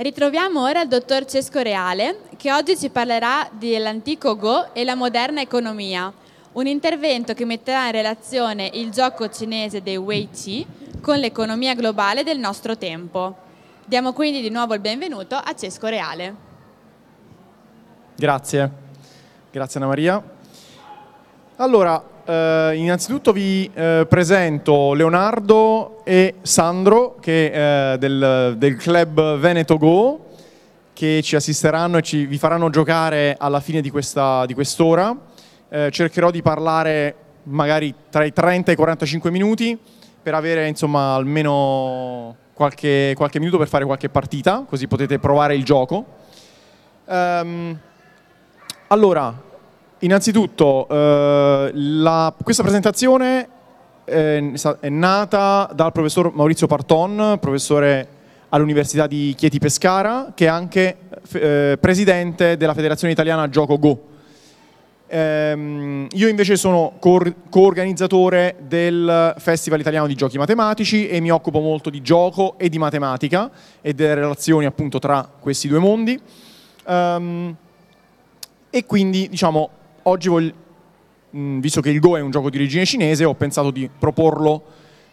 Ritroviamo ora il dottor Cesco Reale che oggi ci parlerà dell'antico Go e la moderna economia, un intervento che metterà in relazione il gioco cinese dei Wei Qi con l'economia globale del nostro tempo. Diamo quindi di nuovo il benvenuto a Cesco Reale. Grazie, grazie Anna Maria. Allora, eh, innanzitutto vi eh, presento Leonardo e Sandro che, eh, del, del, club Veneto Go che ci assisteranno e ci, vi faranno giocare alla fine di, questa, di quest'ora. Eh, cercherò di parlare magari tra i 30 e i 45 minuti per avere insomma, almeno qualche, qualche, minuto per fare qualche partita, così potete provare il gioco. Um, allora, Innanzitutto, eh, la, questa presentazione è, è, nata dal professor Maurizio Parton, professore all'Università di Chieti Pescara, che è anche eh, presidente della Federazione Italiana Gioco Go. Eh, io invece sono coorganizzatore del Festival Italiano di Giochi Matematici e mi occupo molto di gioco e di matematica e delle relazioni appunto tra questi due mondi. Um, e quindi diciamo oggi, voglio, mh, mm, visto che il Go è un gioco di origine cinese, ho pensato di proporlo,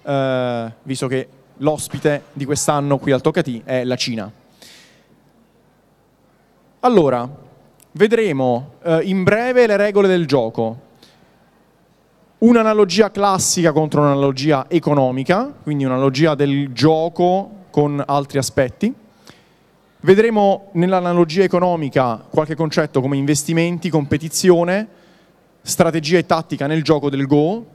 eh, visto che l'ospite di quest'anno qui al Toccati è la Cina. Allora, vedremo eh, in breve le regole del gioco. Un'analogia classica contro un'analogia economica, quindi un'analogia del gioco con altri aspetti Vedremo nell'analogia economica qualche concetto come investimenti, competizione, strategia e tattica nel gioco del Go,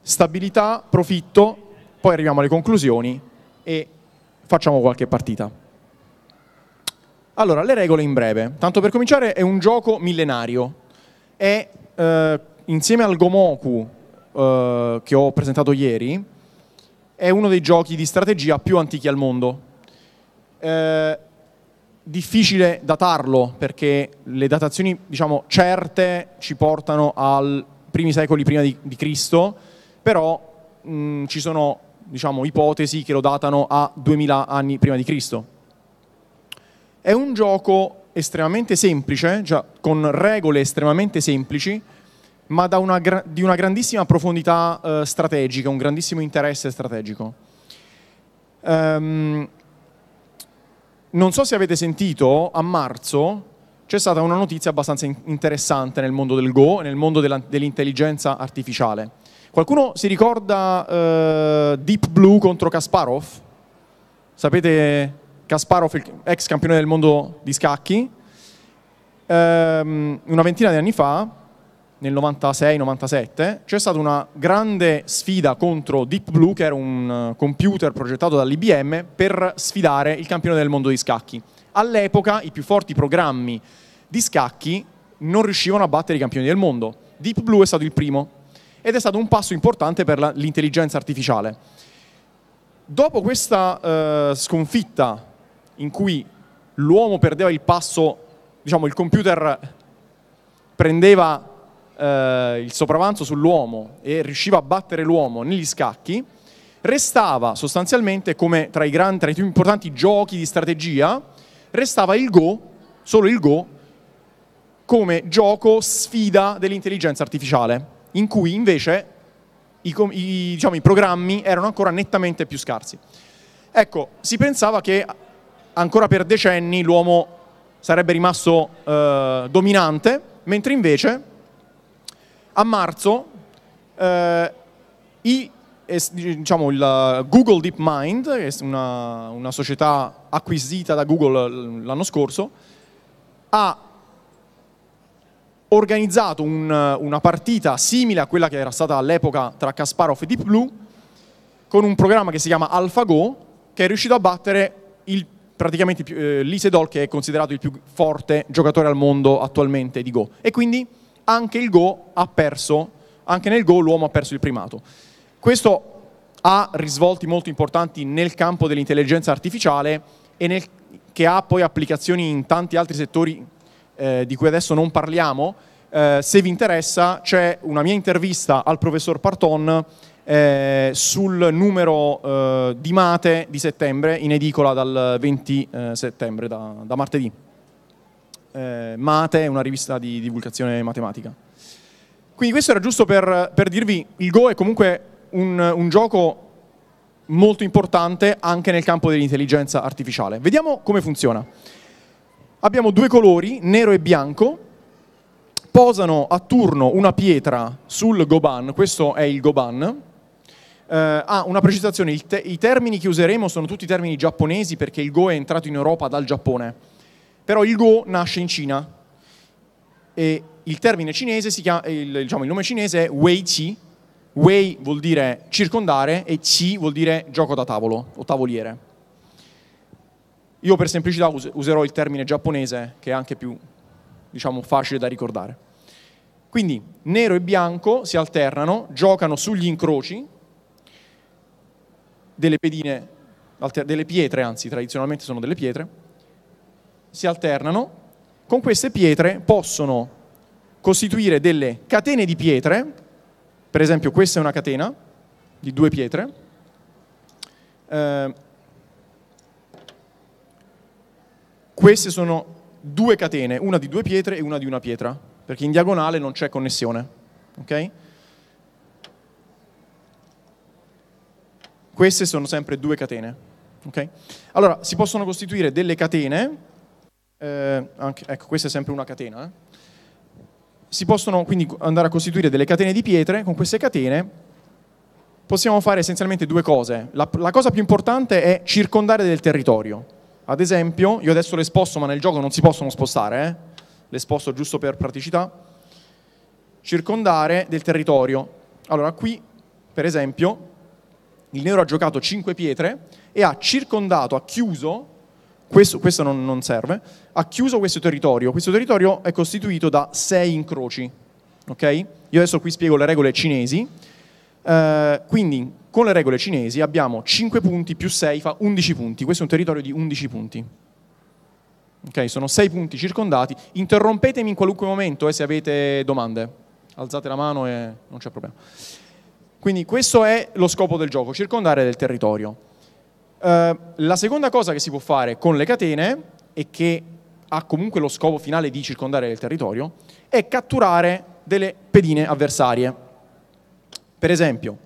stabilità, profitto, poi arriviamo alle conclusioni e facciamo qualche partita. Allora, le regole in breve. Tanto per cominciare è un gioco millenario. È eh, insieme al Gomoku eh, che ho presentato ieri, è uno dei giochi di strategia più antichi al mondo eh, difficile datarlo perché le datazioni diciamo, certe ci portano ai primi secoli prima di, di Cristo, però mh, ci sono diciamo, ipotesi che lo datano a 2000 anni prima di Cristo. È un gioco estremamente semplice, cioè con regole estremamente semplici, ma una, di una grandissima profondità eh, strategica, un grandissimo interesse strategico. Um, non so se avete sentito, a marzo c'è stata una notizia abbastanza interessante nel mondo del Go nel mondo dell'intelligenza artificiale. Qualcuno si ricorda eh, Deep Blue contro Kasparov? Sapete Kasparov, ex campione del mondo di scacchi? Ehm, una ventina di anni fa nel 96-97, c'è stata una grande sfida contro Deep Blue, che era un eh, computer progettato dall'IBM, per sfidare il campione del mondo di scacchi. All'epoca i più forti programmi di scacchi non riuscivano a battere i campioni del mondo. Deep Blue è stato il primo ed è stato un passo importante per l'intelligenza artificiale. Dopo questa eh, sconfitta in cui l'uomo perdeva il passo, diciamo il computer prendeva eh, il sopravanzo sull'uomo e riusciva a battere l'uomo negli scacchi, restava sostanzialmente come tra i, gran, tra i più importanti giochi di strategia, restava il Go, solo il Go, come gioco sfida dell'intelligenza artificiale, in cui invece i, i, diciamo, i programmi erano ancora nettamente più scarsi. Ecco, si pensava che ancora per decenni l'uomo sarebbe rimasto eh, dominante, mentre invece a marzo eh, i, eh, diciamo, il eh, Google DeepMind, che è una, una società acquisita da Google l'anno scorso, ha organizzato un, una partita simile a quella che era stata all'epoca tra Kasparov e Deep Blue, con un programma che si chiama AlphaGo, che è riuscito a battere il, praticamente eh, l'Isedol, che è considerato il più forte giocatore al mondo attualmente di Go. E quindi anche, il Go ha perso, anche nel Go l'uomo ha perso il primato. Questo ha risvolti molto importanti nel campo dell'intelligenza artificiale e nel, che ha poi applicazioni in tanti altri settori eh, di cui adesso non parliamo. Eh, se vi interessa c'è una mia intervista al professor Parton eh, sul numero eh, di Mate di settembre in edicola dal 20 eh, settembre, da, da martedì eh, Mate, una rivista di divulgazione matematica. Quindi questo era giusto per, per dirvi, il Go è comunque un, un gioco molto importante anche nel campo dell'intelligenza artificiale. Vediamo come funziona. Abbiamo due colori, nero e bianco, posano a turno una pietra sul goban, questo è il goban. Uh, ah, una precisazione, te- i termini che useremo sono tutti termini giapponesi perché il Go è entrato in Europa dal Giappone però il Go nasce in Cina e il termine cinese si chiama, il, diciamo, il nome cinese è Wei Qi. Wei vuol dire circondare e Qi vuol dire gioco da tavolo o tavoliere. Io per semplicità userò il termine giapponese che è anche più diciamo, facile da ricordare. Quindi nero e bianco si alternano, giocano sugli incroci delle pedine, delle pietre, anzi tradizionalmente sono delle pietre, si alternano, con queste pietre possono costituire delle catene di pietre, per esempio questa è una catena di due pietre, eh, queste sono due catene, una di due pietre e una di una pietra, perché in diagonale non c'è connessione. Okay? Queste sono sempre due catene. Okay? Allora, si possono costituire delle catene eh, anche, ecco questa è sempre una catena, eh? si possono quindi andare a costituire delle catene di pietre, con queste catene possiamo fare essenzialmente due cose. La, la, cosa più importante è circondare del territorio. Ad esempio, io adesso le sposto, ma nel gioco non si possono spostare, eh? le sposto giusto per praticità. Circondare del territorio. Allora, qui, per esempio, il nero ha giocato 5 pietre e ha circondato, ha chiuso questo, questo non, non, serve, ha chiuso questo territorio. Questo territorio è costituito da sei incroci. Okay? Io adesso qui spiego le regole cinesi. Eh, quindi con le regole cinesi abbiamo 5 punti più 6 fa 11 punti. Questo è un territorio di 11 punti. Okay? Sono 6 punti circondati. Interrompetemi in qualunque momento eh, se avete domande. Alzate la mano e non c'è problema. Quindi questo è lo scopo del gioco, circondare del territorio. Eh, la seconda cosa che si può fare con le catene e che ha comunque lo scopo finale di circondare il territorio è catturare delle pedine avversarie. Per esempio,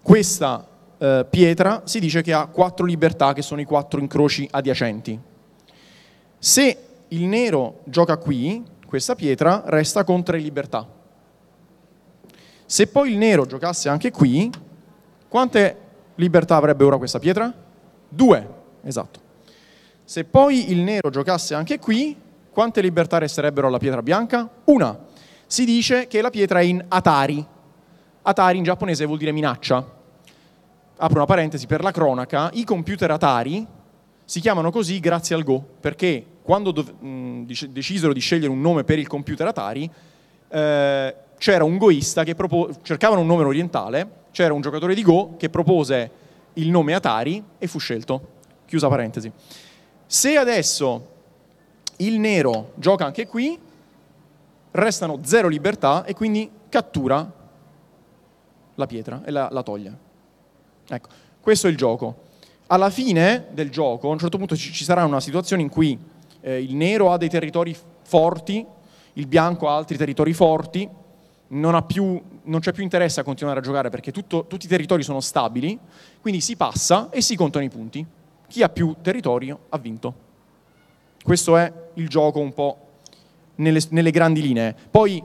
questa uh, pietra si dice che ha quattro libertà che sono i quattro incroci adiacenti. Se il nero gioca qui, questa pietra resta con tre libertà. Se poi il nero giocasse anche qui, quante libertà avrebbe ora questa pietra? Due, esatto. Se poi il nero giocasse anche qui, quante libertà resterebbero alla pietra bianca? Una. Si dice che la pietra è in Atari. Atari in giapponese vuol dire minaccia. Apro una parentesi per la cronaca, i computer Atari si chiamano così grazie al Go, perché quando dov- mh, mm, decisero di scegliere un nome per il computer Atari, eh, c'era un goista che propose, cercavano un nome orientale, c'era un giocatore di Go che propose il nome Atari e fu scelto. Chiusa parentesi. Se adesso il nero gioca anche qui, restano zero libertà e quindi cattura la pietra e la, la toglie. Ecco, questo è il gioco. Alla fine del gioco, a un certo punto ci, ci sarà una situazione in cui eh, il nero ha dei territori forti, il bianco ha altri territori forti, non ha più non c'è più interesse a continuare a giocare perché tutto, tutti i territori sono stabili, quindi si passa e si contano i punti. Chi ha più territorio ha vinto. Questo è il gioco un po' nelle, nelle grandi linee. Poi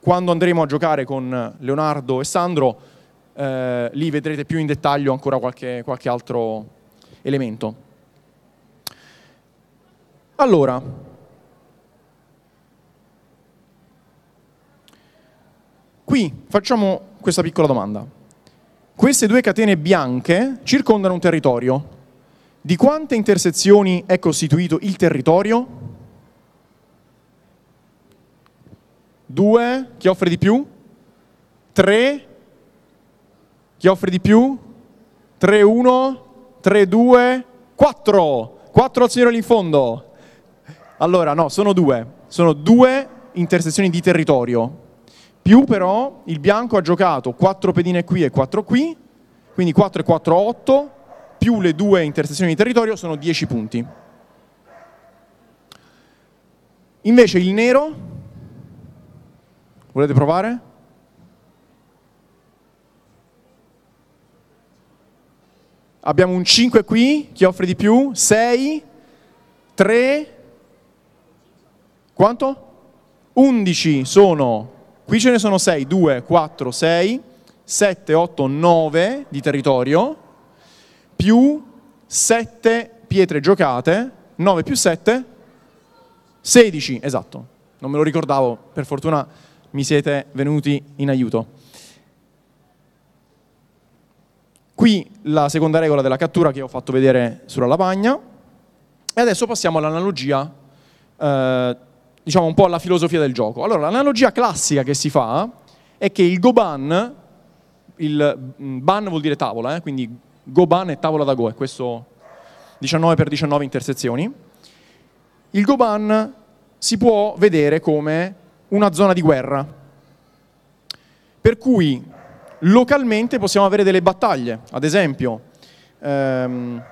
quando andremo a giocare con Leonardo e Sandro, eh, lì vedrete più in dettaglio ancora qualche, qualche altro elemento. Allora, qui facciamo questa piccola domanda. Queste due catene bianche circondano un territorio. Di quante intersezioni è costituito il territorio? Due, chi offre di più? Tre, chi offre di più? Tre, uno, tre, due, quattro. Quattro al signore lì in fondo. Allora, no, sono due. Sono due intersezioni di territorio. Più però il bianco ha giocato 4 pedine qui e 4 qui, quindi 4 e 4 8, più le due intersezioni di territorio sono 10 punti. Invece il nero, volete provare? Abbiamo un 5 qui, chi offre di più? 6, 3, quanto? 11 sono Qui ce ne sono 6, 2, 4, 6, 7, 8, 9 di territorio, più 7 pietre giocate, 9 più 7, 16, esatto, non me lo ricordavo, per fortuna mi siete venuti in aiuto. Qui la seconda regola della cattura che ho fatto vedere sulla lavagna. E adesso passiamo all'analogia eh, diciamo, un po' alla filosofia del gioco. Allora, l'analogia classica che si fa è che il Goban, il mm, ban vuol dire tavola, eh? quindi Goban è tavola da Go, è questo 19x19 intersezioni. Il Goban si può vedere come una zona di guerra, per cui localmente possiamo avere delle battaglie, ad esempio, ehm,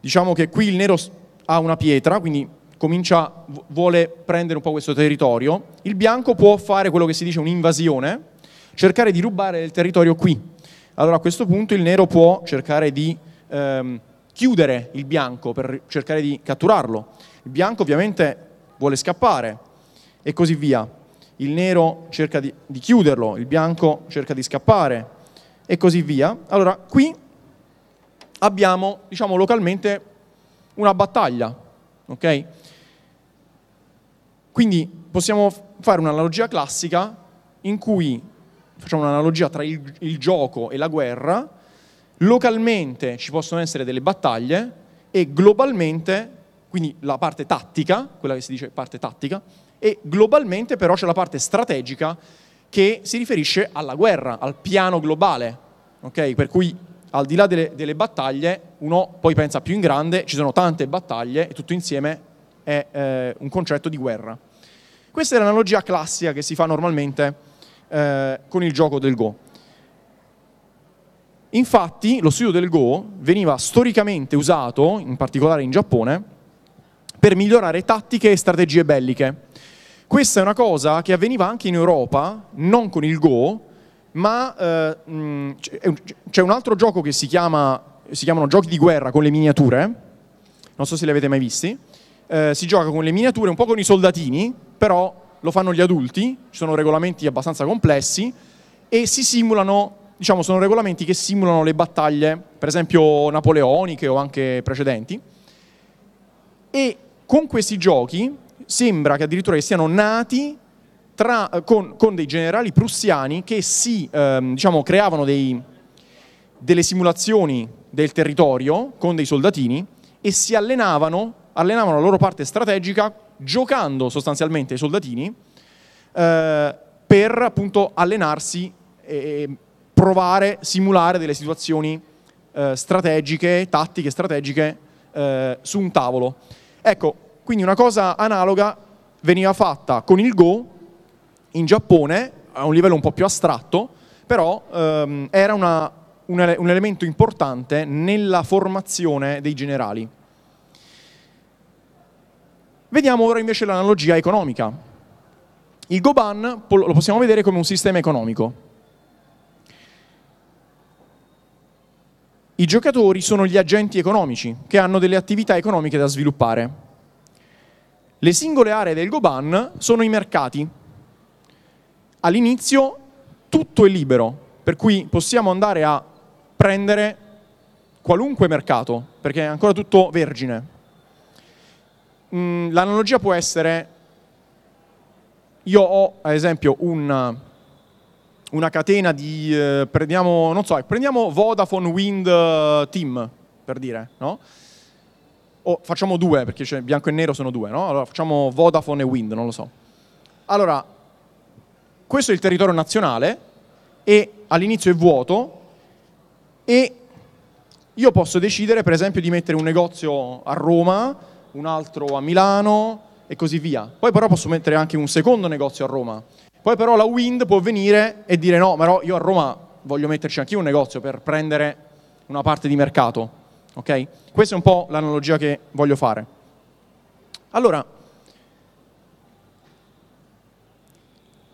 diciamo che qui il nero ha una pietra, quindi comincia, vuole prendere un po' questo territorio, il bianco può fare quello che si dice un'invasione, cercare di rubare il territorio qui. Allora a questo punto il nero può cercare di ehm, chiudere il bianco per cercare di catturarlo. Il bianco ovviamente vuole scappare e così via. Il nero cerca di, di chiuderlo, il bianco cerca di scappare e così via. Allora qui abbiamo, diciamo localmente, una battaglia, ok? Quindi possiamo fare un'analogia classica in cui facciamo un'analogia tra il, il gioco e la guerra, localmente ci possono essere delle battaglie e globalmente, quindi la parte tattica, quella che si dice parte tattica, e globalmente però c'è la parte strategica che si riferisce alla guerra, al piano globale, okay? per cui al di là delle, delle, battaglie uno poi pensa più in grande, ci sono tante battaglie e tutto insieme è eh, un concetto di guerra. Questa è l'analogia classica che si fa normalmente eh, con il gioco del Go. Infatti lo studio del Go veniva storicamente usato, in particolare in Giappone, per migliorare tattiche e strategie belliche. Questa è una cosa che avveniva anche in Europa, non con il Go, ma eh, mm, c'è un altro gioco che si, chiama, si chiamano giochi di guerra con le miniature, non so se li avete mai visti, eh, si gioca con le miniature, un po' con i soldatini, però lo fanno gli adulti, ci sono regolamenti abbastanza complessi e si simulano, diciamo, sono regolamenti che simulano le battaglie, per esempio napoleoniche o anche precedenti. E con questi giochi sembra che addirittura siano nati tra, con, con, dei generali prussiani che si ehm, diciamo, creavano dei, delle simulazioni del territorio con dei soldatini e si allenavano allenavano la loro parte strategica giocando sostanzialmente i soldatini eh, per appunto allenarsi e provare, simulare delle situazioni eh, strategiche, tattiche strategiche eh, su un tavolo. Ecco, quindi una cosa analoga veniva fatta con il Go in Giappone, a un livello un po' più astratto, però ehm, era una, un, un elemento importante nella formazione dei generali. Vediamo ora invece l'analogia economica. Il Goban lo possiamo vedere come un sistema economico. I giocatori sono gli agenti economici che hanno delle attività economiche da sviluppare. Le singole aree del Goban sono i mercati. All'inizio tutto è libero, per cui possiamo andare a prendere qualunque mercato, perché è ancora tutto vergine mh, mm, l'analogia può essere, io ho ad esempio un, una catena di, eh, prendiamo, non so, prendiamo Vodafone Wind eh, Team, per dire, no? O facciamo due, perché cioè, bianco e nero sono due, no? Allora facciamo Vodafone e Wind, non lo so. Allora, questo è il territorio nazionale e all'inizio è vuoto e io posso decidere, per esempio, di mettere un negozio a Roma un altro a Milano e così via. Poi però posso mettere anche un secondo negozio a Roma. Poi però la Wind può venire e dire no, però io a Roma voglio metterci anch'io un negozio per prendere una parte di mercato. Ok? Questa è un po' l'analogia che voglio fare. Allora,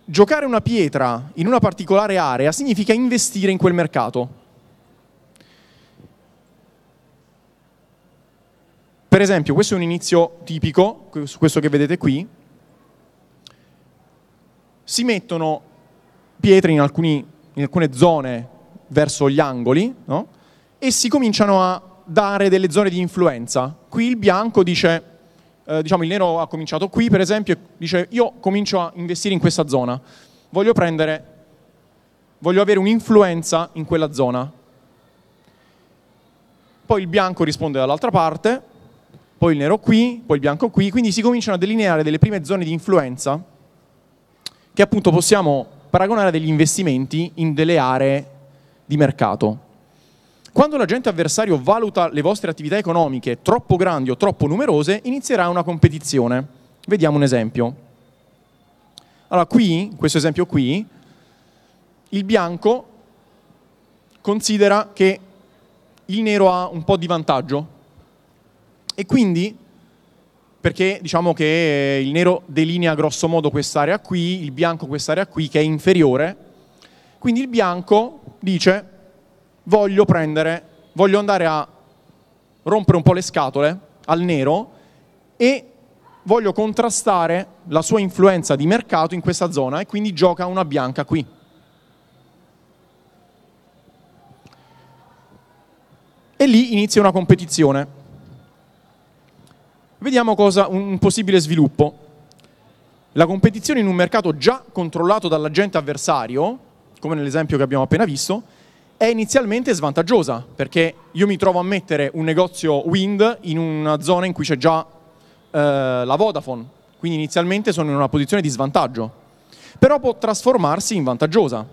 giocare una pietra in una particolare area significa investire in quel mercato. Per esempio, questo è un inizio tipico, questo che vedete qui, si mettono pietre in, alcuni, in alcune zone verso gli angoli no? e si cominciano a dare delle zone di influenza. Qui il bianco dice eh, diciamo il nero ha cominciato qui per esempio, dice io comincio a investire in questa zona, voglio prendere, voglio avere un'influenza in quella zona. Poi il bianco risponde dall'altra parte poi il nero qui, poi il bianco qui, quindi si cominciano a delineare delle prime zone di influenza che appunto possiamo paragonare a degli investimenti in delle aree di mercato. Quando l'agente avversario valuta le vostre attività economiche troppo grandi o troppo numerose, inizierà una competizione. Vediamo un esempio. Allora, qui, in questo esempio qui, il bianco considera che il nero ha un po' di vantaggio e quindi, perché diciamo che eh, il nero delinea grosso modo quest'area qui, il bianco quest'area qui, che è inferiore, quindi il bianco dice voglio prendere, voglio andare a rompere un po' le scatole al nero e voglio contrastare la sua influenza di mercato in questa zona e quindi gioca una bianca qui. E lì inizia una competizione. Vediamo cosa, un possibile sviluppo. La competizione in un mercato già controllato dall'agente avversario, come nell'esempio che abbiamo appena visto, è inizialmente svantaggiosa, perché io mi trovo a mettere un negozio wind in una zona in cui c'è già eh, la Vodafone, quindi inizialmente sono in una posizione di svantaggio, però può trasformarsi in vantaggiosa.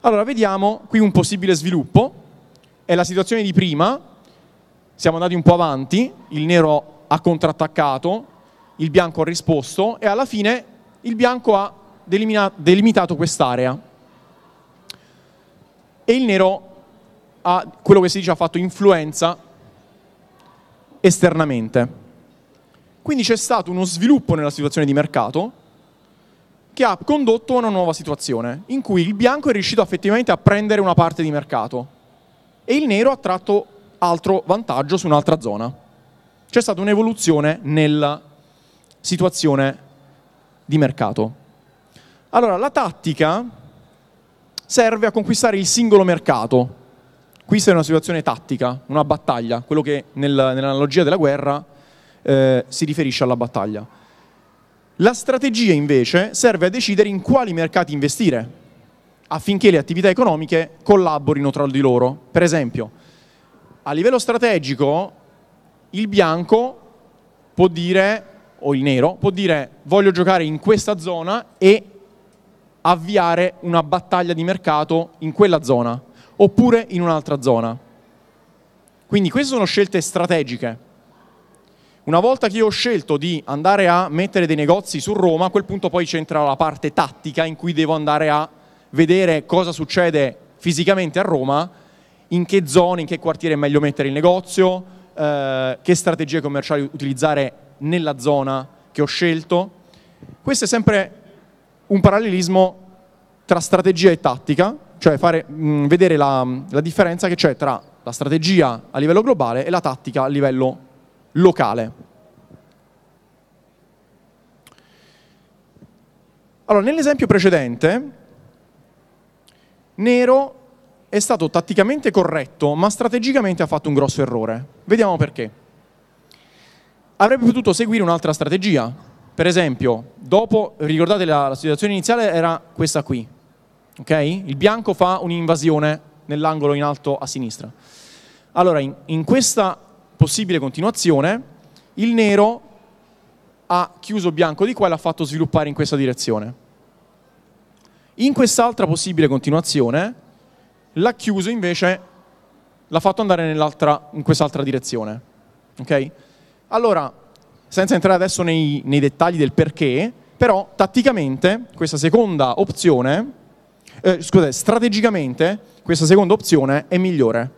Allora vediamo qui un possibile sviluppo, è la situazione di prima, siamo andati un po' avanti, il nero ha contrattaccato, il bianco ha risposto e alla fine il bianco ha delimitato quest'area e il nero ha quello che si dice ha fatto influenza esternamente. Quindi c'è stato uno sviluppo nella situazione di mercato che ha condotto a una nuova situazione in cui il bianco è riuscito effettivamente a prendere una parte di mercato e il nero ha tratto altro vantaggio su un'altra zona c'è stata un'evoluzione nella situazione di mercato. Allora, la tattica serve a conquistare il singolo mercato. Questa è una situazione tattica, una battaglia, quello che nel, nell'analogia della guerra eh, si riferisce alla battaglia. La strategia invece serve a decidere in quali mercati investire affinché le attività economiche collaborino tra di loro. Per esempio, a livello strategico il bianco può dire, o il nero, può dire voglio giocare in questa zona e avviare una battaglia di mercato in quella zona, oppure in un'altra zona. Quindi queste sono scelte strategiche. Una volta che io ho scelto di andare a mettere dei negozi su Roma, a quel punto poi c'entra la parte tattica in cui devo andare a vedere cosa succede fisicamente a Roma, in che zone, in che quartiere è meglio mettere il negozio, eh, che strategie commerciali utilizzare nella zona che ho scelto. Questo è sempre un parallelismo tra strategia e tattica, cioè fare, mh, vedere la, la differenza che c'è tra la strategia a livello globale e la tattica a livello locale. Allora, nell'esempio precedente, nero è stato tatticamente corretto, ma strategicamente ha fatto un grosso errore. Vediamo perché. Avrebbe potuto seguire un'altra strategia. Per esempio, dopo, ricordate la, la situazione iniziale era questa qui. Okay? Il bianco fa un'invasione nell'angolo in alto a sinistra. Allora, in, in questa possibile continuazione, il nero ha chiuso bianco di qua e l'ha fatto sviluppare in questa direzione. In quest'altra possibile continuazione, L'ha chiuso invece, l'ha fatto andare in quest'altra direzione. Okay? Allora, senza entrare adesso nei, nei dettagli del perché, però tatticamente questa seconda opzione, eh, scusate, strategicamente questa seconda opzione è migliore,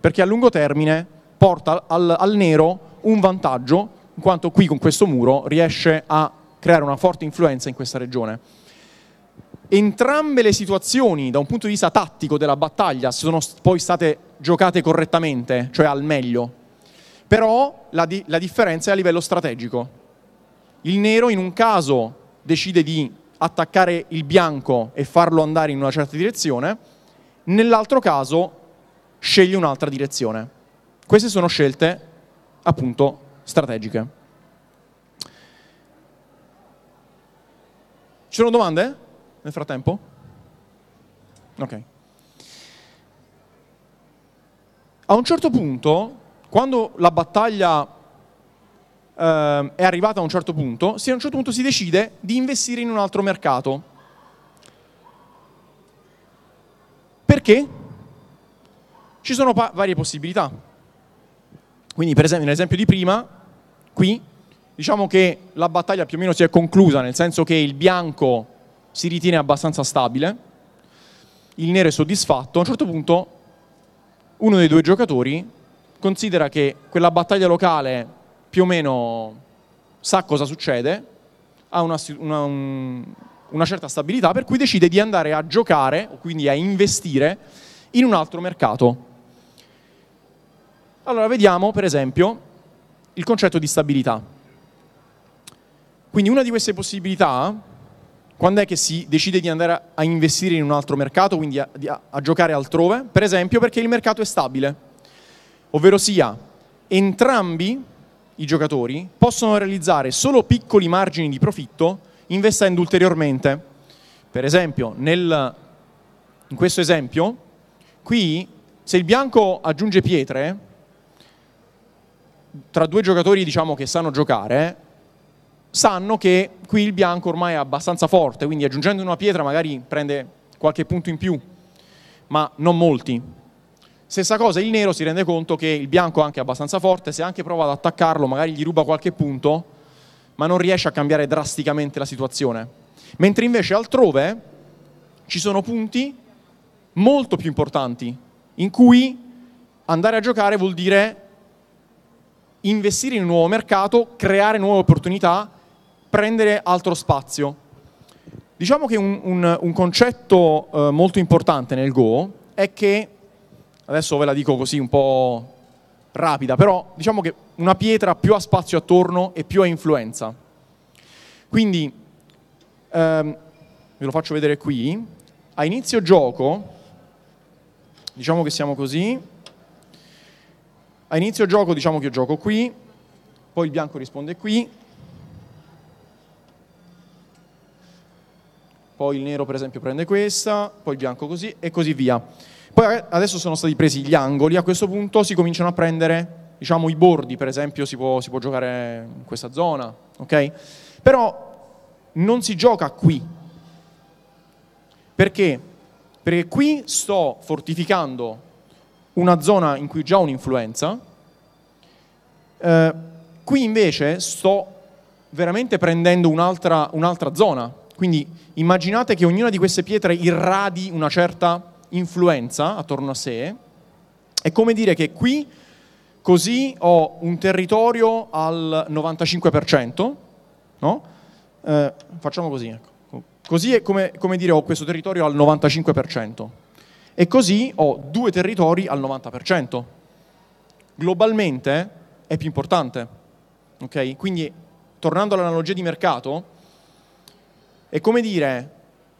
perché a lungo termine porta al, al nero un vantaggio, in quanto qui con questo muro riesce a creare una forte influenza in questa regione. Entrambe le situazioni, da un punto di vista tattico della battaglia, sono poi state giocate correttamente, cioè al meglio. Però la, di- la differenza è a livello strategico. Il nero in un caso decide di attaccare il bianco e farlo andare in una certa direzione, nell'altro caso sceglie un'altra direzione. Queste sono scelte appunto strategiche. Ci sono domande? nel frattempo? Ok. A un certo punto, quando la battaglia eh, è arrivata a un certo punto, si, a un certo punto si decide di investire in un altro mercato. Perché? Ci sono pa- varie possibilità. Quindi, per esempio, nell'esempio di prima, qui diciamo che la battaglia più o meno si è conclusa, nel senso che il bianco si ritiene abbastanza stabile, il nero è soddisfatto, a un certo punto uno dei due giocatori considera che quella battaglia locale più o meno sa cosa succede, ha una, una, un, una certa stabilità, per cui decide di andare a giocare, quindi a investire, in un altro mercato. Allora vediamo per esempio il concetto di stabilità. Quindi una di queste possibilità quando è che si decide di andare a investire in un altro mercato, quindi a, a, a giocare altrove? Per esempio perché il mercato è stabile, ovvero sia entrambi i giocatori possono realizzare solo piccoli margini di profitto investendo ulteriormente. Per esempio, nel, in questo esempio, qui se il bianco aggiunge pietre, tra due giocatori diciamo che sanno giocare, sanno che qui il bianco ormai è abbastanza forte, quindi aggiungendo una pietra magari prende qualche punto in più, ma non molti. Stessa cosa, il nero si rende conto che il bianco è anche abbastanza forte, se anche prova ad attaccarlo magari gli ruba qualche punto, ma non riesce a cambiare drasticamente la situazione. Mentre invece altrove ci sono punti molto più importanti, in cui andare a giocare vuol dire investire in un nuovo mercato, creare nuove opportunità prendere altro spazio. Diciamo che un, un, un concetto eh, molto importante nel Go è che, adesso ve la dico così un po' rapida, però diciamo che una pietra più ha spazio attorno e più ha influenza. Quindi, ehm, ve lo faccio vedere qui, a inizio gioco, diciamo che siamo così, a inizio gioco diciamo che io gioco qui, poi il bianco risponde qui, poi il nero per esempio prende questa, poi il bianco così e così via. Poi adesso sono stati presi gli angoli, a questo punto si cominciano a prendere diciamo, i bordi, per esempio si può, si può giocare in questa zona, ok? Però non si gioca qui. Perché? Perché qui sto fortificando una zona in cui già ho un'influenza, eh, qui invece sto veramente prendendo un'altra, un'altra zona, quindi immaginate che ognuna di queste pietre irradi una certa influenza attorno a sé. È come dire che qui così ho un territorio al 95%, no? eh, facciamo così, ecco. così è come, come dire ho questo territorio al 95% e così ho due territori al 90%. Globalmente è più importante, ok? Quindi tornando all'analogia di mercato, è come dire,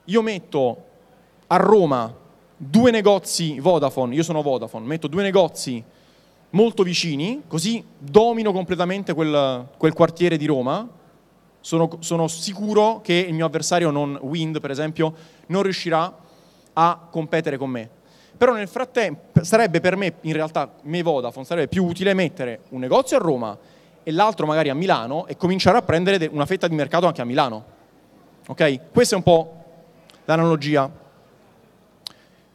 io metto a Roma due negozi Vodafone, io sono Vodafone, metto due negozi molto vicini, così domino completamente quel, quel quartiere di Roma, sono, sono, sicuro che il mio avversario, non Wind per esempio, non riuscirà a competere con me. Però nel frattempo sarebbe per me, in realtà, me Vodafone, sarebbe più utile mettere un negozio a Roma e l'altro magari a Milano e cominciare a prendere una fetta di mercato anche a Milano. Ok? Questa è un po' l'analogia.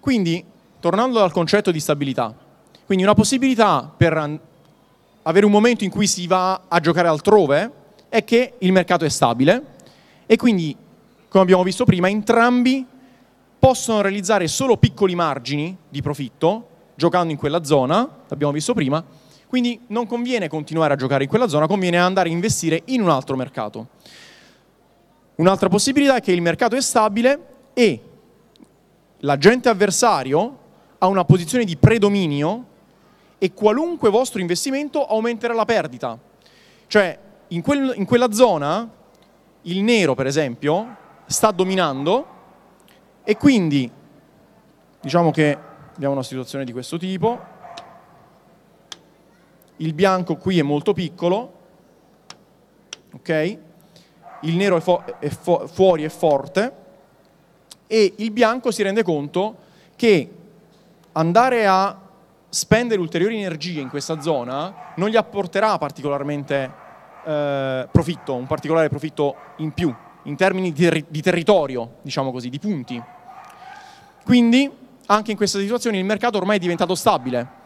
Quindi, tornando al concetto di stabilità, quindi una possibilità per avere un momento in cui si va a giocare altrove è che il mercato è stabile e quindi, come abbiamo visto prima, entrambi possono realizzare solo piccoli margini di profitto giocando in quella zona, l'abbiamo visto prima, quindi non conviene continuare a giocare in quella zona, conviene andare a investire in un altro mercato. Un'altra possibilità è che il mercato è stabile e l'agente avversario ha una posizione di predominio e qualunque vostro investimento aumenterà la perdita. Cioè, in, quel, in quella zona il nero, per esempio, sta dominando e quindi diciamo che abbiamo una situazione di questo tipo. Il bianco qui è molto piccolo, ok? il nero è, fu- è fu- fuori è forte e il bianco si rende conto che andare a spendere ulteriori energie in questa zona non gli apporterà particolarmente eh, profitto, un particolare profitto in più, in termini di, ter- di territorio, diciamo così, di punti. Quindi anche in questa situazione il mercato ormai è diventato stabile.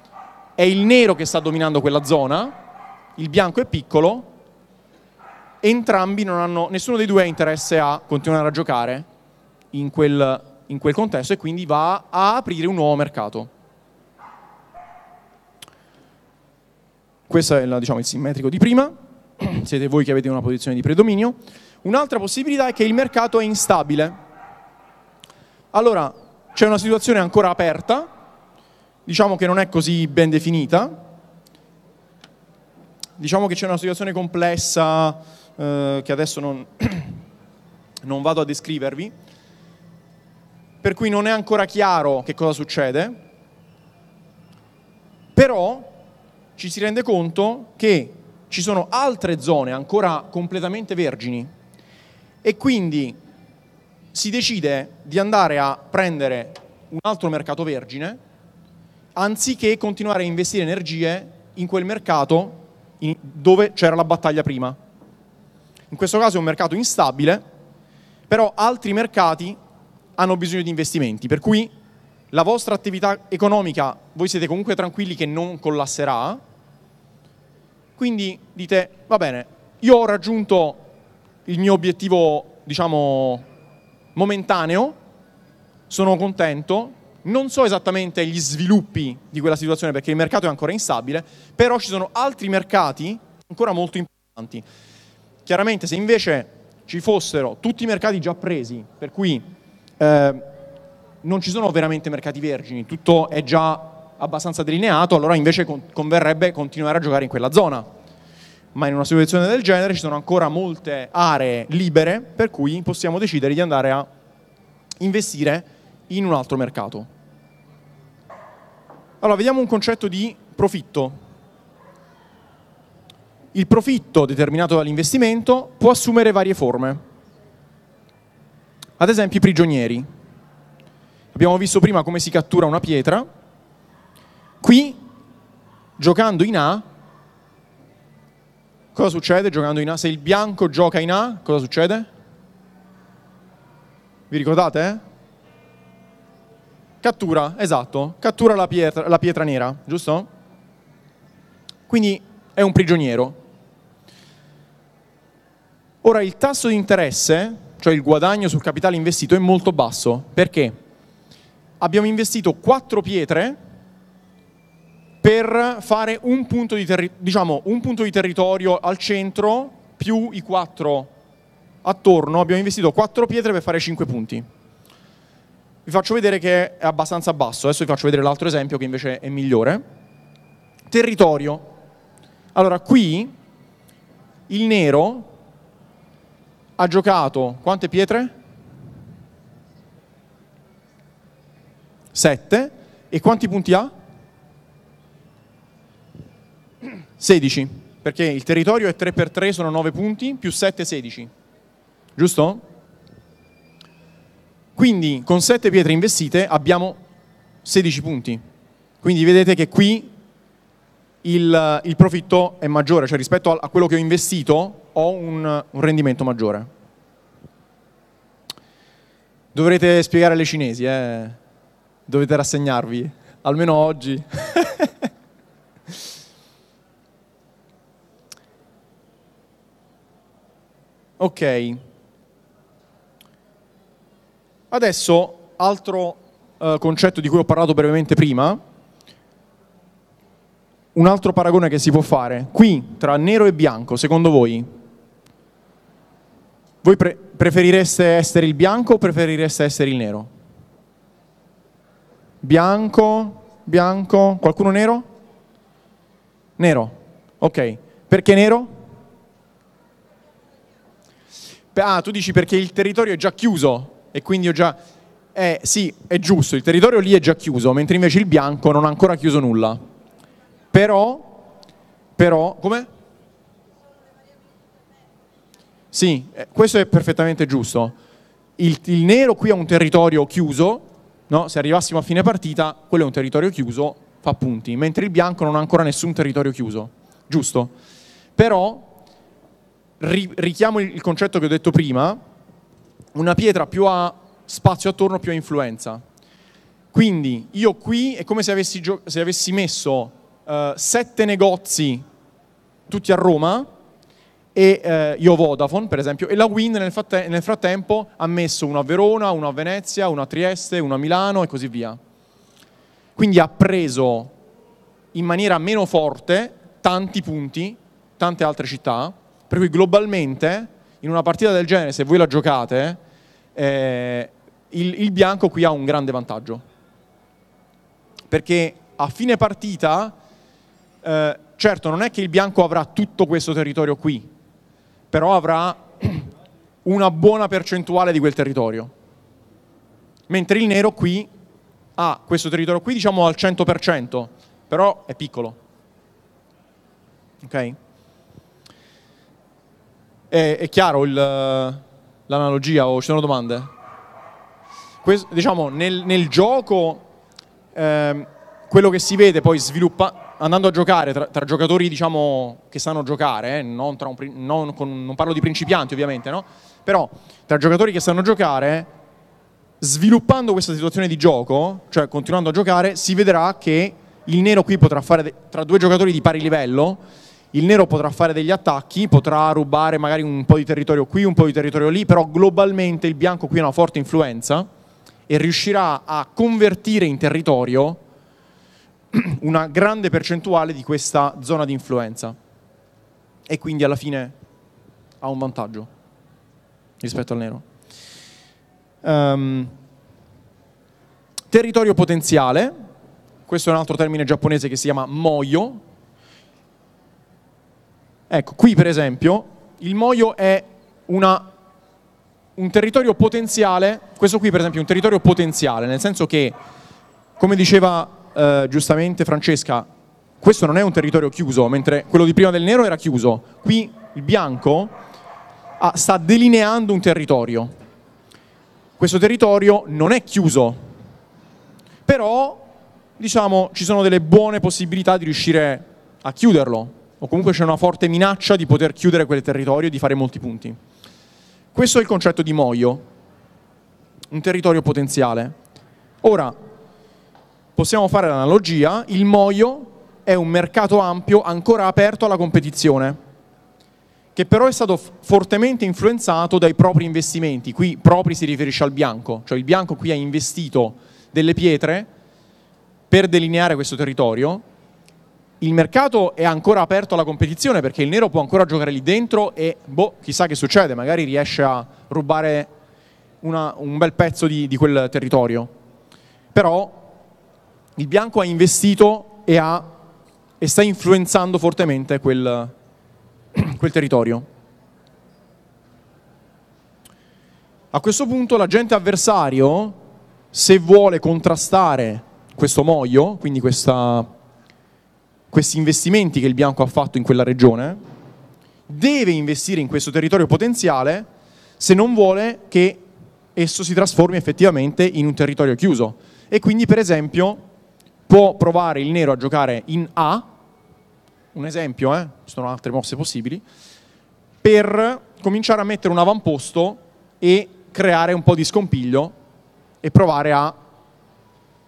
È il nero che sta dominando quella zona, il bianco è piccolo, entrambi non hanno, nessuno dei due ha interesse a continuare a giocare in quel, in quel contesto e quindi va a aprire un nuovo mercato. Questo è la, diciamo, il simmetrico di prima, siete voi che avete una posizione di predominio. Un'altra possibilità è che il mercato è instabile. Allora, c'è una situazione ancora aperta, diciamo che non è così ben definita, diciamo che c'è una situazione complessa, eh, che adesso non, non vado a descrivervi, per cui non è ancora chiaro che cosa succede, però ci si rende conto che ci sono altre zone ancora completamente vergini e quindi si decide di andare a prendere un altro mercato vergine anziché continuare a investire energie in quel mercato dove c'era la battaglia prima. In questo caso è un mercato instabile, però altri mercati hanno bisogno di investimenti, per cui la vostra attività economica, voi siete comunque tranquilli che non collasserà, quindi dite, va bene, io ho raggiunto il mio obiettivo, diciamo, momentaneo, sono contento, non so esattamente gli sviluppi di quella situazione perché il mercato è ancora instabile, però ci sono altri mercati ancora molto importanti. Chiaramente se invece ci fossero tutti i mercati già presi, per cui eh, non ci sono veramente mercati vergini, tutto è già abbastanza delineato, allora invece converrebbe continuare a giocare in quella zona. Ma in una situazione del genere ci sono ancora molte aree libere per cui possiamo decidere di andare a investire in un altro mercato. Allora, vediamo un concetto di profitto il profitto determinato dall'investimento può assumere varie forme. Ad esempio i prigionieri. Abbiamo visto prima come si cattura una pietra. Qui, giocando in A, cosa succede giocando in A? Se il bianco gioca in A, cosa succede? Vi ricordate? Eh? Cattura, esatto, cattura la pietra, la pietra nera, giusto? Quindi è un prigioniero. Ora il tasso di interesse, cioè il guadagno sul capitale investito, è molto basso. Perché? Abbiamo investito quattro pietre per fare un punto di, terri- diciamo, un punto di territorio al centro più i quattro attorno, abbiamo investito 4 pietre per fare 5 punti. Vi faccio vedere che è abbastanza basso, adesso vi faccio vedere l'altro esempio che invece è migliore. Territorio. Allora, qui il nero ha giocato quante pietre? 7 e quanti punti ha? 16, perché il territorio è 3x3, sono 9 punti, più 7, 16. Giusto? Quindi con 7 pietre investite abbiamo 16 punti. Quindi vedete che qui il, il profitto è maggiore, cioè rispetto a, a, quello che ho investito ho un, un rendimento maggiore. Dovrete spiegare alle cinesi, eh? dovete rassegnarvi, almeno oggi. ok. Adesso, altro eh, concetto di cui ho parlato brevemente prima, un altro paragone che si può fare, qui tra nero e bianco, secondo voi, voi pre- preferireste essere il bianco o preferireste essere il nero? Bianco, bianco, qualcuno nero? Nero, ok. Perché nero? Ah, tu dici perché il territorio è già chiuso e quindi ho già... Eh sì, è giusto, il territorio lì è già chiuso, mentre invece il bianco non ha ancora chiuso nulla. Però, però, come? Sì, eh, questo è perfettamente giusto. Il, il nero qui è un territorio chiuso, no? se arrivassimo a fine partita, quello è un territorio chiuso, fa punti, mentre il bianco non ha ancora nessun territorio chiuso, giusto? Però richiamo il concetto che ho detto prima, una pietra più ha spazio attorno più ha influenza. Quindi io qui è come se avessi, gio- se avessi messo eh, sette negozi, tutti a Roma, e eh, io Vodafone per esempio, e la Wind nel, fatte- nel frattempo ha messo uno a Verona, uno a Venezia, uno a Trieste, uno a Milano e così via. Quindi ha preso in maniera meno forte tanti punti, tante altre città, per cui globalmente in una partita del genere, se voi la giocate, eh, il, il bianco qui ha un grande vantaggio. Perché a fine partita eh, certo non è che il bianco avrà tutto questo territorio qui, però avrà una buona percentuale di quel territorio, mentre il nero qui ha questo territorio qui diciamo al 100%, però è piccolo. Ok? È, è chiaro il, l'analogia o ci sono domande? Questo, diciamo, nel, nel gioco eh, quello che si vede poi sviluppato andando a giocare tra, tra giocatori diciamo, che sanno giocare, eh, non, un, non, con, non, parlo di principianti ovviamente, no? però tra giocatori che sanno giocare, sviluppando questa situazione di gioco, cioè continuando a giocare, si vedrà che il nero qui potrà fare, de- tra due giocatori di pari livello, il nero potrà fare degli attacchi, potrà rubare magari un po' di territorio qui, un po' di territorio lì, però globalmente il bianco qui ha una forte influenza e riuscirà a convertire in territorio una grande percentuale di questa zona di influenza e quindi alla fine ha un vantaggio rispetto al nero. Um, territorio potenziale, questo è un altro termine giapponese che si chiama moio. Ecco, qui per esempio il moio è una, un territorio potenziale, questo qui per esempio è un territorio potenziale, nel senso che, come diceva eh, giustamente Francesca, questo non è un territorio chiuso, mentre quello di prima del nero era chiuso. Qui il bianco ah, sta delineando un territorio. Questo territorio non è chiuso, però diciamo ci sono delle buone possibilità di riuscire a chiuderlo, o comunque c'è una forte minaccia di poter chiudere quel territorio e di fare molti punti. Questo è il concetto di Moio, un territorio potenziale. Ora, possiamo fare l'analogia, il Moio è un mercato ampio ancora aperto alla competizione, che però è stato fortemente influenzato dai propri investimenti. Qui propri si riferisce al bianco, cioè il bianco qui ha investito delle pietre per delineare questo territorio. Il mercato è ancora aperto alla competizione perché il nero può ancora giocare lì dentro e boh, chissà che succede, magari riesce a rubare una, un bel pezzo di, di quel territorio. Però il bianco ha investito e, ha, e sta influenzando fortemente quel, quel territorio. A questo punto l'agente avversario, se vuole contrastare questo moglio, quindi questa, questi investimenti che il bianco ha fatto in quella regione, deve investire in questo territorio potenziale se non vuole che esso si trasformi effettivamente in un territorio chiuso. E quindi, per esempio, può provare il nero a giocare in A, un esempio, eh? ci sono altre mosse possibili, per cominciare a mettere un avamposto e creare un po' di scompiglio e provare a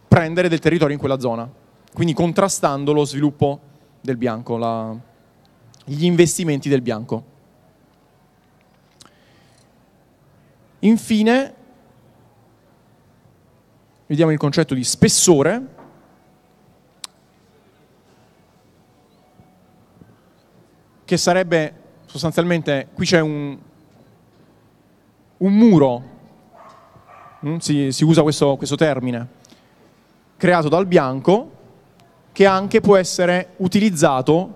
prendere del territorio in quella zona, quindi contrastando lo sviluppo del bianco, la... gli investimenti del bianco. Infine, vediamo il concetto di spessore che sarebbe sostanzialmente, qui c'è un, un muro, mm? si, si, usa questo, questo termine, creato dal bianco, che anche può essere utilizzato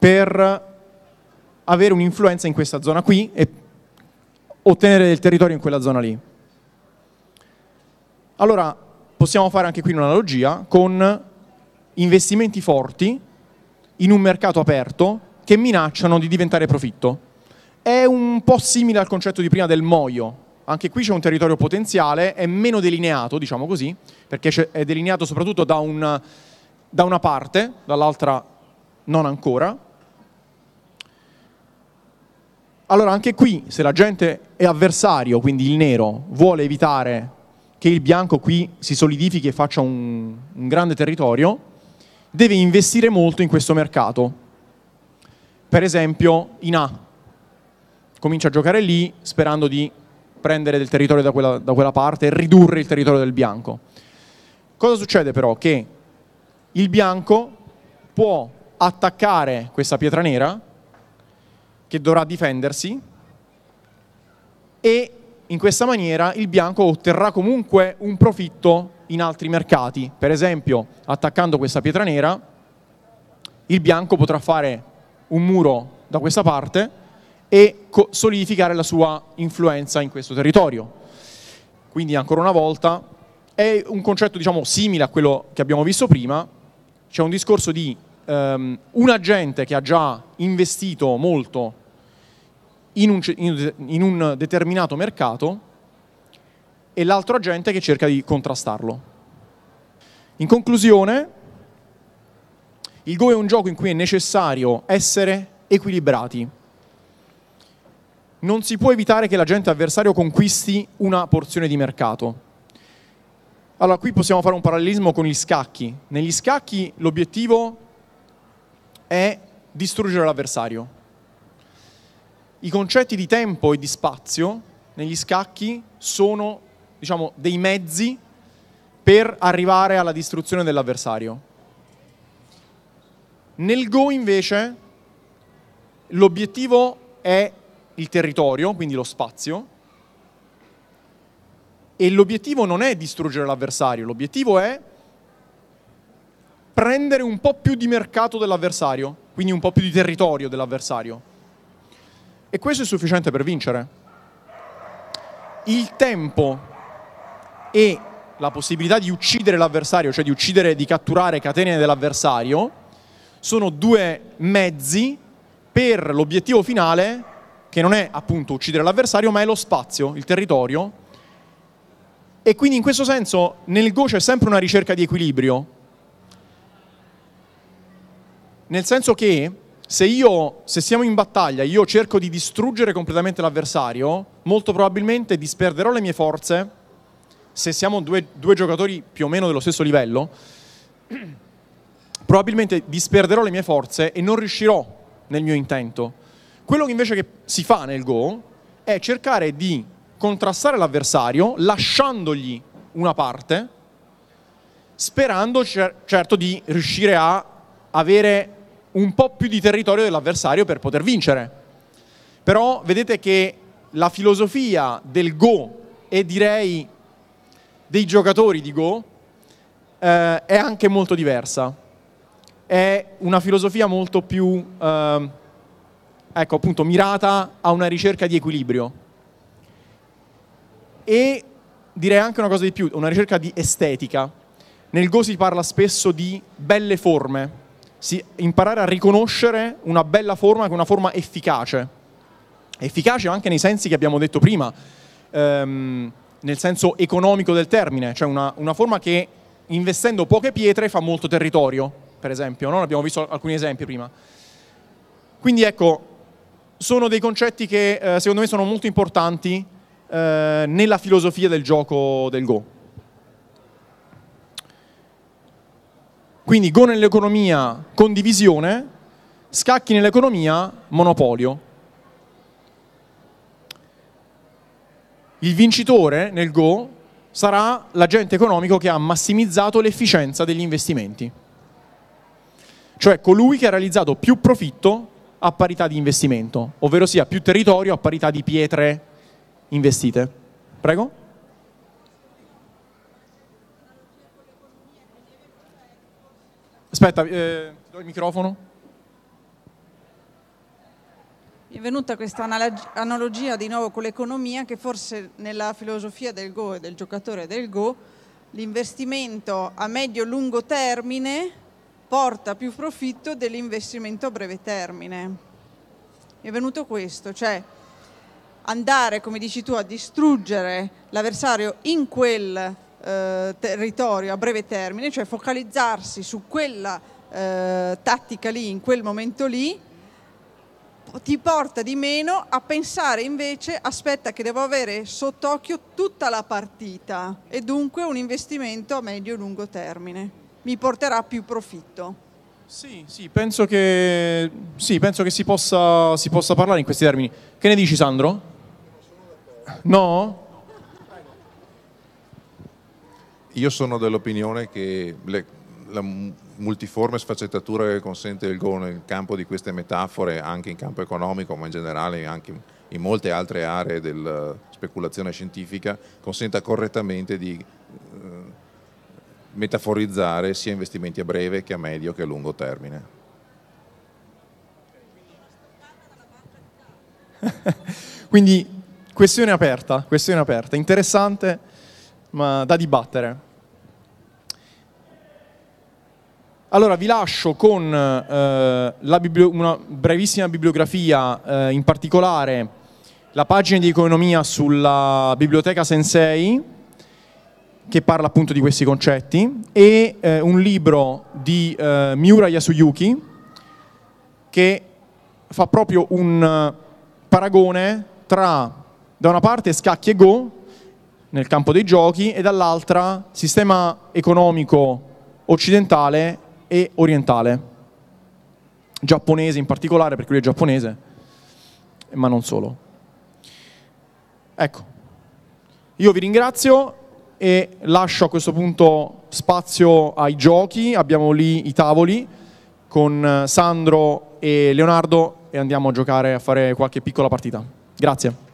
per avere un'influenza in questa zona qui e ottenere del territorio in quella zona lì. Allora, possiamo fare anche qui un'analogia con investimenti forti in un mercato aperto che minacciano di diventare profitto. È un po' simile al concetto di prima del moio. Anche qui c'è un territorio potenziale, è meno delineato, diciamo così, perché è delineato soprattutto da, un, da una parte, dall'altra non ancora. Allora anche qui, se la gente è avversario, quindi il nero, vuole evitare che il bianco qui si solidifichi e faccia un, un grande territorio, deve investire molto in questo mercato per esempio in A. Comincia a giocare lì sperando di prendere del territorio da quella, da quella parte e ridurre il territorio del bianco. Cosa succede però? Che il bianco può attaccare questa pietra nera che dovrà difendersi e in questa maniera il bianco otterrà comunque un profitto in altri mercati. Per esempio, attaccando questa pietra nera, il bianco potrà fare un muro da questa parte e solidificare la sua influenza in questo territorio. Quindi ancora una volta è un concetto diciamo, simile a quello che abbiamo visto prima, c'è un discorso di um, un agente che ha già investito molto in un, in un determinato mercato e l'altro agente che cerca di contrastarlo. In conclusione, il Go è un gioco in cui è necessario essere equilibrati. Non si può evitare che la gente avversario conquisti una porzione di mercato. Allora, qui possiamo fare un parallelismo con gli scacchi. Negli scacchi l'obiettivo è distruggere l'avversario. I concetti di tempo e di spazio negli scacchi sono diciamo, dei mezzi per arrivare alla distruzione dell'avversario. Nel Go invece l'obiettivo è il territorio, quindi lo spazio, e l'obiettivo non è distruggere l'avversario, l'obiettivo è prendere un po' più di mercato dell'avversario, quindi un po' più di territorio dell'avversario. E questo è sufficiente per vincere. Il tempo e la possibilità di uccidere l'avversario, cioè di uccidere, di catturare catene dell'avversario, sono due mezzi per l'obiettivo finale, che non è appunto uccidere l'avversario, ma è lo spazio, il territorio. E quindi in questo senso nel Go c'è sempre una ricerca di equilibrio. Nel senso che se, io, se siamo in battaglia, io cerco di distruggere completamente l'avversario, molto probabilmente disperderò le mie forze, se siamo due, due giocatori più o meno dello stesso livello, probabilmente disperderò le mie forze e non riuscirò nel mio intento. Quello che invece che si fa nel Go è cercare di contrastare l'avversario lasciandogli una parte, sperando cer- certo di riuscire a avere un po' più di territorio dell'avversario per poter vincere. Però vedete che la filosofia del Go e direi dei giocatori di Go eh, è anche molto diversa è una filosofia molto più, eh, ecco, appunto, mirata a una ricerca di equilibrio. E direi anche una cosa di più, una ricerca di estetica. Nel Go si parla spesso di belle forme, si, imparare a riconoscere una bella forma che è una forma efficace. Efficace anche nei sensi che abbiamo detto prima, ehm, nel senso economico del termine, cioè una, una forma che investendo poche pietre fa molto territorio per esempio, no? abbiamo visto alcuni esempi prima. Quindi ecco, sono dei concetti che eh, secondo me sono molto importanti eh, nella filosofia del gioco del Go. Quindi Go nell'economia, condivisione, scacchi nell'economia, monopolio. Il vincitore nel Go sarà l'agente economico che ha massimizzato l'efficienza degli investimenti cioè colui che ha realizzato più profitto a parità di investimento, ovvero sia più territorio a parità di pietre investite. Prego? Aspetta, eh, do il microfono. Mi è venuta questa analogia di nuovo con l'economia che forse nella filosofia del Go e del giocatore del Go l'investimento a medio-lungo termine porta più profitto dell'investimento a breve termine. È venuto questo, cioè andare, come dici tu, a distruggere l'avversario in quel eh, territorio a breve termine, cioè focalizzarsi su quella eh, tattica lì, in quel momento lì, ti porta di meno a pensare invece, aspetta che devo avere sott'occhio tutta la partita e dunque un investimento a medio e lungo termine mi porterà più profitto. Sì, sì, penso che, sì, penso che si, possa, si, possa, parlare in questi termini. Che ne dici Sandro? No? Io sono dell'opinione che le, la multiforme sfaccettatura che consente il Go nel campo di queste metafore, anche in campo economico, ma in generale anche in molte altre aree della eh, speculazione scientifica, consenta correttamente di... Eh, metaforizzare sia investimenti a breve che a medio che a lungo termine. Quindi questione aperta, questione aperta, interessante ma da dibattere. Allora vi lascio con eh, la biblio- una brevissima bibliografia, eh, in particolare la pagina di economia sulla biblioteca Sensei, che parla appunto di questi concetti, e eh, un libro di eh, Miura Yasuyuki che fa proprio un eh, paragone tra, da una parte, scacchi e go nel campo dei giochi e dall'altra sistema economico occidentale e orientale, giapponese in particolare, perché lui è giapponese, ma non solo. Ecco, io vi ringrazio e lascio a questo punto spazio ai giochi, abbiamo lì i tavoli con Sandro e Leonardo e andiamo a giocare a fare qualche piccola partita. Grazie.